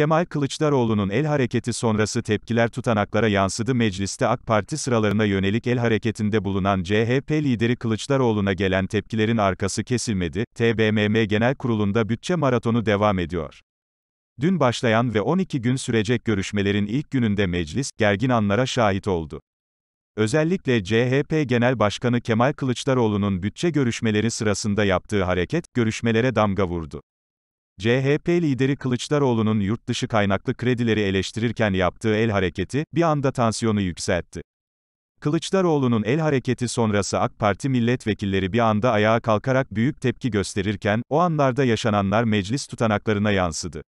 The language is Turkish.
Kemal Kılıçdaroğlu'nun el hareketi sonrası tepkiler tutanaklara yansıdı. Mecliste AK Parti sıralarına yönelik el hareketinde bulunan CHP lideri Kılıçdaroğlu'na gelen tepkilerin arkası kesilmedi. TBMM Genel Kurulu'nda bütçe maratonu devam ediyor. Dün başlayan ve 12 gün sürecek görüşmelerin ilk gününde meclis gergin anlara şahit oldu. Özellikle CHP Genel Başkanı Kemal Kılıçdaroğlu'nun bütçe görüşmeleri sırasında yaptığı hareket görüşmelere damga vurdu. CHP lideri Kılıçdaroğlu'nun yurt dışı kaynaklı kredileri eleştirirken yaptığı el hareketi, bir anda tansiyonu yükseltti. Kılıçdaroğlu'nun el hareketi sonrası AK Parti milletvekilleri bir anda ayağa kalkarak büyük tepki gösterirken, o anlarda yaşananlar meclis tutanaklarına yansıdı.